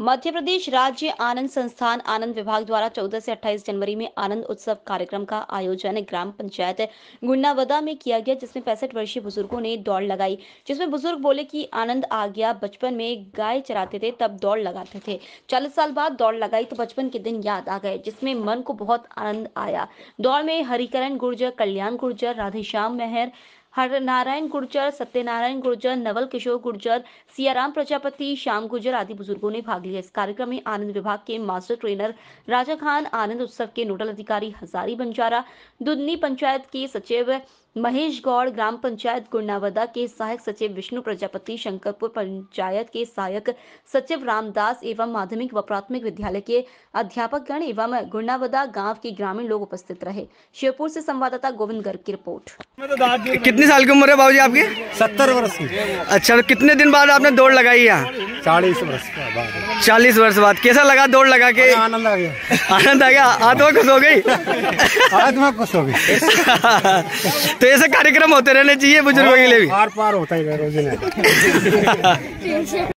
मध्य प्रदेश राज्य आनंद संस्थान आनंद विभाग द्वारा 14 से 28 जनवरी में आनंद उत्सव कार्यक्रम का आयोजन ग्राम पंचायत गुंडावदा में किया गया जिसमें पैंसठ वर्षीय बुजुर्गों ने दौड़ लगाई जिसमें बुजुर्ग बोले कि आनंद आ गया बचपन में गाय चराते थे तब दौड़ लगाते थे चालीस साल बाद दौड़ लगाई तो बचपन के दिन याद आ गए जिसमें मन को बहुत आनंद आया दौड़ में हरिकरण गुर्जर कल्याण गुर्जर राधेश्याम मेहर हर नारायण गुर्जर सत्यनारायण गुर्जर नवल किशोर गुर्जर सियाराम प्रजापति श्याम गुर्जर आदि बुजुर्गों ने भाग लिया इस कार्यक्रम में आनंद विभाग के मास्टर ट्रेनर राजा खान आनंद उत्सव के नोडल अधिकारी हजारी बंजारा दुधनी पंचायत के सचिव महेश गौड़ ग्राम पंचायत गुड़नावदा के सहायक सचिव विष्णु प्रजापति शंकरपुर पंचायत के सहायक सचिव रामदास एवं माध्यमिक व प्राथमिक विद्यालय के अध्यापकगण एवं गुणावदा गांव के ग्रामीण लोग उपस्थित रहे शिवपुर से संवाददाता गोविंद गर्ग की रिपोर्ट कितने साल की उम्र है बाबूजी आपकी सत्तर वर्ष की अच्छा तो कितने दिन बाद आपने दौड़ लगाई यहाँ चालीस वर्ष बाद चालीस वर्ष बाद कैसा लगा दौड़ लगा के आनंद आ गया आनंद आ गया आत्मा खुश हो गई आत्मा खुश हो गई तो ऐसे कार्यक्रम होते रहने चाहिए बुजुर्गों के लिए भी पार पार होता ही